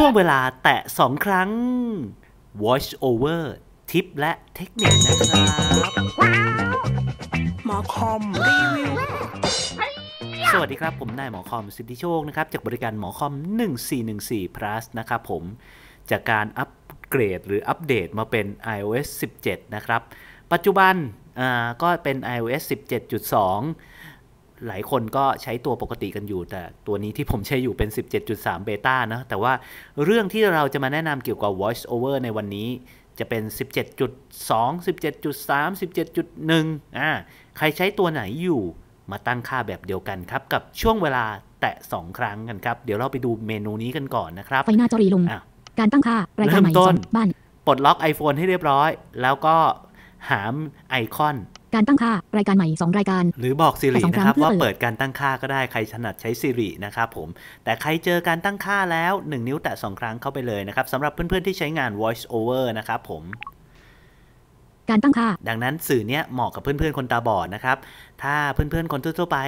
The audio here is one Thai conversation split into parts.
ช่วงเวลาแตะ 2 ครั้ง watch over ทิปและเทคนิคนะครับ หมอคอมรีวิวสวัสดีครับ ผมนายหมอคอมสิทธิโชคนะครับจากบริการหมอคอม1414 plus นะครับผมจากการอัปเกรดหรืออัปเดตมาเป็น iOS 17 นะครับ ปัจจุบันก็เป็น iOS 17.2หลายคนก็ใช้ตัวปกติกันอยู่แต่ตัวนี้ที่ผมใช้อยู่เป็น 17.3 เบต้านะ แต่ว่าเรื่องที่เราจะมาแนะนำเกี่ยวกับ voice over ในวันนี้จะเป็น 17.2 17.3 17.1 อ่าใครใช้ตัวไหนอยู่มาตั้งค่าแบบเดียวกันครับกับช่วงเวลาแตะ2ครั้งกันครับ เดี๋ยวเราไปดูเมนูนี้กันก่อนนะครับไฟหน้าจอรีลงการตั้งค่ารายการใหม่บ้านปลดล็อก iPhone ให้เรียบร้อย แล้วก็หามไอคอนการตั้งค่ารายการใหม่2รายการ หรือบอก Siri นะครับว่าเปิดการตั้งค่าก็ได้ใครถนัดใช้ Siri นะครับผมแต่ใครเจอการตั้งค่าแล้ว 1 นิ้วแตะ2ครั้งเข้าไปเลยนะครับสำหรับเพื่อนๆที่ใช้งาน voice over นะครับผม การตั้งค่า ดังนั้นสื่อเนี้ยเหมาะกับเพื่อนๆ คนตาบอดนะครับถ้าเพื่อน ๆ คนทั่วๆไป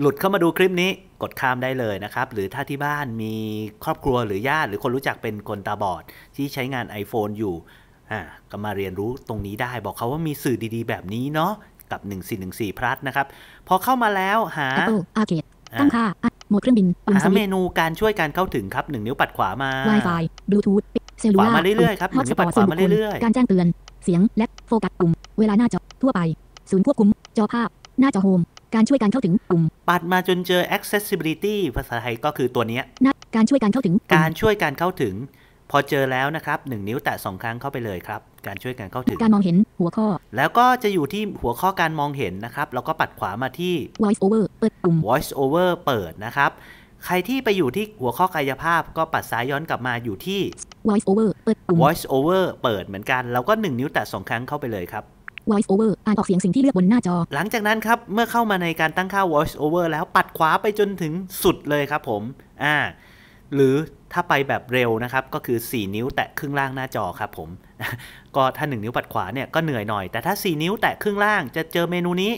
หลุดเข้ามาดูคลิปนี้กดข้ามได้เลยนะครับหรือถ้าที่บ้านมีครอบครัวหรือญาติหรือคนรู้จักเป็นคนตาบอดที่ใช้งาน iPhone อยู่อ่าก็มาเรียนรู้ตรงนี้ได้ บอกเขาว่ามีสื่อดีๆ แบบนี้เนาะกับ 1414พลัสนะครับ พอเข้ามาแล้วหาอาเกตตั้งค่าโหมดเครื่องบินหา เมนูการช่วยการเข้าถึงครับหนึ่งนิ้วปัดขวามา Wi-Fi Bluetooth เซลลูล่าขวามาเรื่อยๆครับหนึ่งนิ้วปัดขวามาเรื่อยๆการแจ้งเตือน เสียงและโฟกัสปุ่ม เวลาหน้าจอ ทั่วไป ศูนย์ควบคุม จอภาพ หน้าจอโฮม การช่วยการเข้าถึงปุ่ม ปัดมาจนเจอ accessibility ภาษาไทยก็คือตัวนี้การช่วยการเข้าถึงการช่วยการเข้าถึงพอเจอแล้วนะครับ1นิ้วแตะ2ครั้งเข้าไปเลยครับ การช่วยกันเข้าถึงการมองเห็นหัวข้อแล้วก็จะอยู่ที่หัวข้อการมองเห็นนะครับ แล้วก็ปัดขวามาที่ voice over เปิดปุ่ม voice over เปิดนะครับ ใครที่ไปอยู่ที่หัวข้อกายภาพก็ปัดซ้ายย้อนกลับมาอยู่ที่ voice over เปิดปุ่ม voice over เปิดเหมือนกัน แล้วก็ 1 นิ้วแตะ2ครั้งเข้าไปเลยครับ voice over อ่านออกเสียงสิ่งที่เลือกบนหน้าจอ หลังจากนั้นครับเมื่อเข้ามาในการตั้งค่า voice over แล้วปัดขวาไปจนถึงสุดเลยครับผมอ่าหรือถ้าไปแบบเร็วนะครับก็คือ 4 นิ้วแตะครึ่งล่างหน้าจอครับผมก็ถ้า1นิ้วปัดขวาเนี่ยก็เหนื่อยหน่อยแต่ถ้า 4 นิ้วแตะครึ่งล่างจะเจอเมนูนี้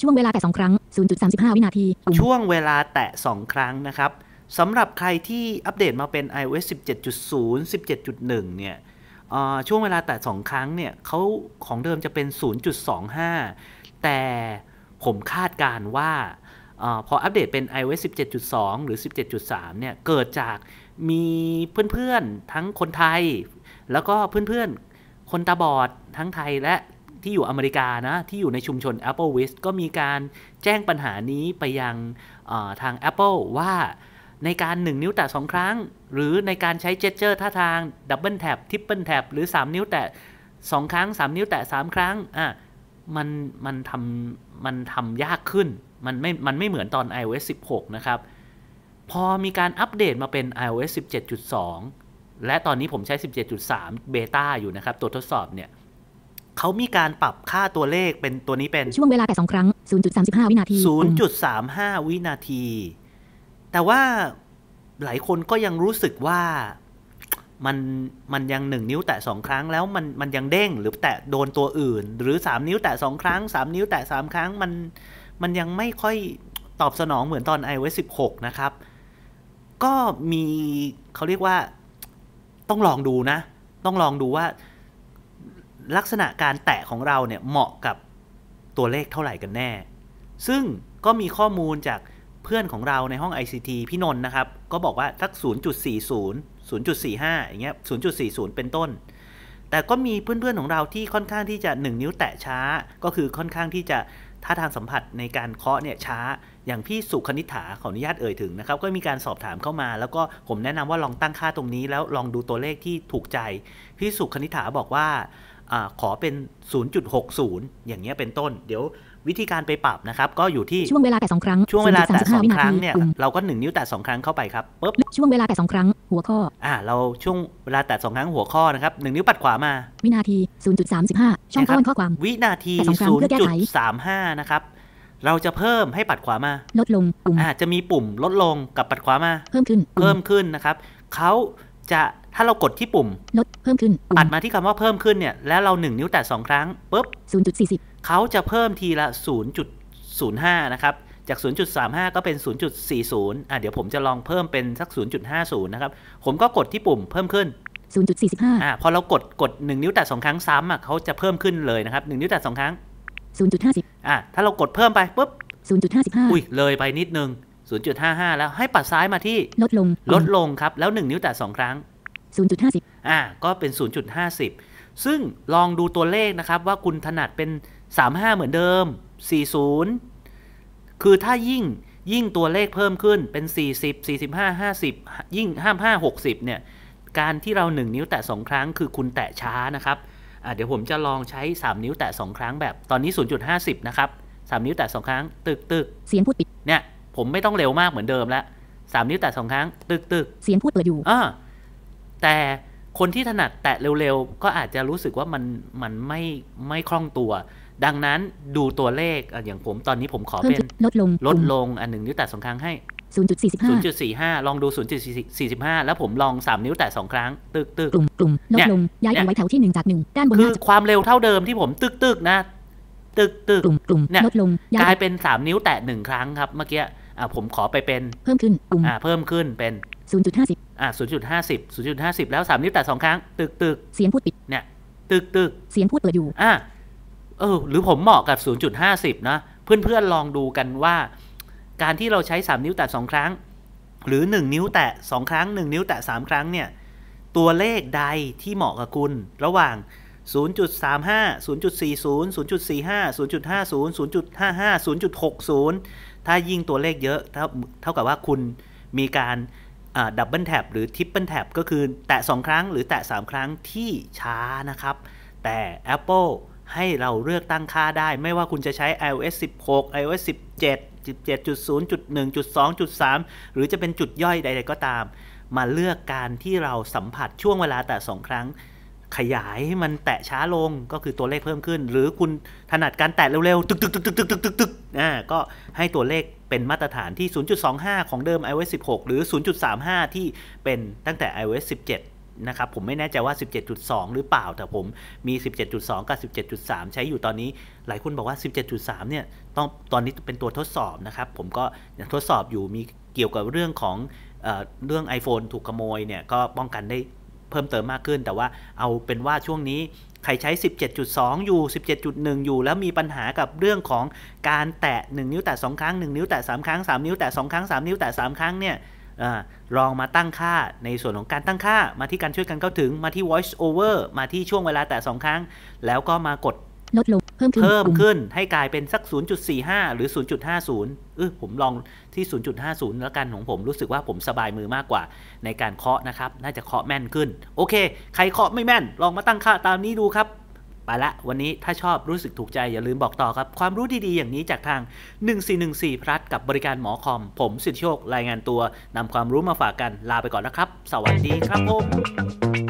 ช่วงเวลาแตะ2ครั้ง 0.35วินาที ช่วงเวลาแตะ2ครั้งนะครับสำหรับใครที่อัปเดตมาเป็น iOS 17.0 17.1เนี่ยช่วงเวลาแตะ2ครั้งเนี่ยเขาของเดิมจะเป็น 0.25 แต่ผมคาดการว่าอพออัปเดตเป็น iOS 17.2 หรือ 17.3เนี่ยเกิดจากมีเพื่อนๆทั้งคนไทย แล้วก็เพื่อนๆคนตาบอดทั้งไทยและที่อยู่อเมริกานะ ที่อยู่ในชุมชน Apple w i s ก็มีการแจ้งปัญหานี้ไปยังทาง Apple ว่าในการ 1 นิ้วแตะ2ครั้ง หรือในการใช้เจสเจอร์ท่าทางดับเบิลแท็บทิปเปิลแท็บหรือ 3 นิ้วแตะ2ครั้ง 3 นิ้วแตะ3ครั้งอ่ะมันมันทำมันทำยากขึ้นมันไม่มันไม่เหมือนตอน iOS 16 นะครับพอมีการอัปเดตมาเป็น iOS 17.2 และตอนนี้ผมใช้ 17.3 เบต้าอยู่นะครับตัวทดสอบเนี่ย เขามีการปรับค่าตัวเลขเป็นตัวนี้เป็น ช่วงเวลาแต่สองครั้ง 0.35 วินาที 0.35 วินาที แต่ว่าหลายคนก็ยังรู้สึกว่ามันมันยังหนึ่งนิ้วแตะสองครั้งแล้วมันมันยังเด้งหรือแตะโดนตัวอื่น หรือสามนิ้วแตะสองครั้งสามนิ้วแตะสามครั้งมัน มันยังไม่ค่อยตอบสนองเหมือนตอน iOS 16 นะครับก็มีเขาเรียกว่าต้องลองดูนะ ต้องลองดูว่า ลักษณะการแตะของเราเนี่ยเหมาะกับตัวเลขเท่าไหร่กันแน่ ซึ่งก็มีข้อมูลจากเพื่อนของเราในห้อง ICT พี่นนท์นะครับก็บอกว่าสัก 0.40 0.45อย่างเงี้ย0.40 เป็นต้น แต่ก็มีเพื่อนๆของเราที่ค่อนข้างที่จะ 1 นิ้วแตะช้า ก็คือค่อนข้างที่จะท่าทางสัมผัสในการเคาะเนี่ยช้าอย่างพี่สุคณิฐาขออนุญาตเอ่ยถึง นะครับ ก็มีการสอบถามเข้ามา แล้วก็ผมแนะนำว่าลองตั้งค่าตรงนี้แล้วลองดูตัวเลขที่ถูกใจ พี่สุคณิฐาบอกว่าอขอเป็น 0.60 อย่างเงี้ยเป็นต้น เดี๋ยววิธีการไปปรับนะครับ ก็อยู่ที่ช่วงเวลาแต่สองครั้งช่วงเวลาแต่สองครั้งเนี่ยเราก็1นิ้วแต่สองครั้งเข้าไปครับปุ๊บช่วงเวลาแต่สองครั้งหัวข้ออ่าเราช่วงเวลาแต่สองครั้งหัวข้อนะครับหนึ่งนิ้วปัดขวามาวินาที 0.35 ช่องนข้อความ วินาที0.35นะครับเราจะเพิ่มให้ปัดขวามาลดลงปุ่มอ่าจะมีปุ่มลดลงกับปัดขวามาเพิ่มขึ้นเพิ่มขึ้นนะครับเขาจะถ้าเรากดที่ปุ่มลดเพิ่มขึ้นปัดมาที่คำว่าเพิ่มขึ้นเนี่ยแล้วเราหนึ่งนิ้วแตะสองครั้งปุ๊บศูนย์จุดสี่สิบเขาจะเพิ่มทีละศูนย์จุดศูนย์ห้านะครับจาก 0.35 ก็เป็น 0.40อ่าเดี๋ยวผมจะลองเพิ่มเป็นสัก 0.50นะครับผมก็กดที่ปุ่มเพิ่มขึ้น 0.45อ่าพอเรากดกด 1 นิ้วแตะ2ครั้งซ้ำอ่ะเขาจะเพิ่มขึ้นเลยนะครับ1นิ้วแตะ2ครั้ง0.50อ่ะถ้าเรากดเพิ่มไปปุ๊บ 0.55 อุ้ยเลยไปนิดนึง 0.55 แล้วให้ปัดซ้ายมาที่ ลดลง ลดลงครับ แล้ว 1 นิ้วแต่ 2 ครั้ง 0.50 อ่า ก็เป็น 0.50 ซึ่งลองดูตัวเลขนะครับว่าคุณถนัดเป็น 35 เหมือนเดิม 40 คือถ้ายิ่ง ยิ่งตัวเลขเพิ่มขึ้นเป็น 40 45 50 ยิ่ง 55 60 เนี่ย การที่เรา 1 นิ้วแตะ2ครั้งคือคุณแตะช้านะครับเดี๋ยวผมจะลองใช้ 3 นิ้วแตะ2ครั้ง แบบตอนนี้ 0.50 นะครับ 3 นิ้วแตะ2ครั้งตึกตึกเสียงพูดปิดเนี่ย ผมไม่ต้องเร็วมากเหมือนเดิมแล้ว3นิ้วแตะ2ครั้งตึกตึกเสียงพูดเปิดอยู่อแต่คนที่ถนัดแตะเร็วๆก็อาจจะรู้สึกว่ามันมันไม่ไม่คล่องตัว ดังนั้นดูตัวเลขอย่างผมตอนนี้ผมขอเป็นลดลงลดลงอันหนึ่งนิ้วแตะสองครั้งให้0.45ลองดู0.45 แล้วผมลอง 3 นิ้วแต่2ครั้งตึกตึกกลุ่มกลุ่มลดลงย้ายไปไว้แถวที่1จาก1ด้านบนคือความเร็วเท่าเดิมที่ผมตึกตึกนะ ตึกตึกกลุ่มกลุ่มลดลงกลายเป็น 3 นิ้วแต่1ครั้งครับเมื่อกี้อ่าผมขอไปเป็นเพิ่มขึ้นกลุ่มอ่า เพิ่มขึ้นเป็น0.50อ่า0.50 0.50 แล้ว 3 นิ้วแต่2ครั้งตึกตึกเสียงพูดปิดเนี่ย ตึกตึกเสียงพูดเปิดอยู่อ่าเออหรือผมเหมาะกับ 0.50 นะ เพื่อน ๆ ลองดูกันว่าการที่เราใช้ 3 นิ้วแตะ2ครั้ง หรือ 1 นิ้วแตะ2ครั้ง 1 นิ้วแตะ3ครั้งเนี่ย ตัวเลขใดที่เหมาะกับคุณระหว่าง 0.35 0.40 0.45 0.50 0.55 0.60 ถ้ายิ่งตัวเลขเยอะ เท่ากับว่าคุณมีการดับเบิลแท็บหรือทริปเปิลแท็บก็คือแตะ2ครั้งหรือแตะ3ครั้งที่ช้านะครับ แต่ Apple ให้เราเลือกตั้งค่าได้ ไม่ว่าคุณจะใช้ iOS 16 iOS 17 17.0.1.2.3 หรือจะเป็นจุดย่อยใด ๆ ก็ตาม มาเลือกการที่เราสัมผัสช่วงเวลาแต่ 2 ครั้ง ขยายให้มันแตะช้าลงก็คือตัวเลขเพิ่มขึ้น หรือคุณถนัดการแตะเร็วๆตึกตึกตึกตึกตึกตึกอ่าก็ให้ตัวเลขเป็นมาตรฐานที่ 0.25 ของเดิม iOS 16 หรือ 0.35 ที่เป็นตั้งแต่ iOS 17นะครับผมไม่แน่ใจว่า 17.2 หรือเปล่าแต่ผมมี 17.2 กับ 17.3 ใช้อยู่ตอนนี้หลายคนบอกว่า 17.3 เนี่ยต้องตอนนี้เป็นตัวทดสอบนะครับ ผมก็ทดสอบอยู่มีเกี่ยวกับเรื่องของเอเรื่อง iPhone ถูกขโมยเนี่ยก็ป้องกันได้เพิ่มเติมมากขึ้น แต่ว่าเอาเป็นว่าช่วงนี้ใครใช้ 17.2 อยู่ 17.1 อยู่ แล้วมีปัญหากับเรื่องของการแตะ 1 นิ้วแตะ2ครั้ง1 นิ้วแตะ3ครั้ง3 นิ้วแตะ2ครั้ง3นิ้วแตะ3ครั้งเนี่ยลองมาตั้งค่าในส่วนของการตั้งค่า มาที่การช่วยกันเข้าถึงมาที่ voice over มาที่ช่วงเวลาแต่ 2 ครั้ง แล้วก็มากดลดลงเพิ่มขึ้นเพิ่มขึ้น ให้กลายเป็นสัก 0.45 หรือ 0.50 เออผมลองที่ 0.50 แล้วกันของผมรู้สึกว่าผมสบายมือมากกว่า ในการเคาะนะครับน่าจะเคาะแม่นขึ้น โอเค ใครเคาะไม่แม่น ลองมาตั้งค่าตามนี้ดูครับไปละวันนี้ถ้าชอบรู้สึกถูกใจอย่าลืมบอกต่อครับความรู้ดีๆอย่างนี้จากทาง 1414 พรัสกับบริการหมอคอมผมสิทธิโชครายงานตัวนำความรู้มาฝากกันลาไปก่อนนะครับ สวัสดีครับผม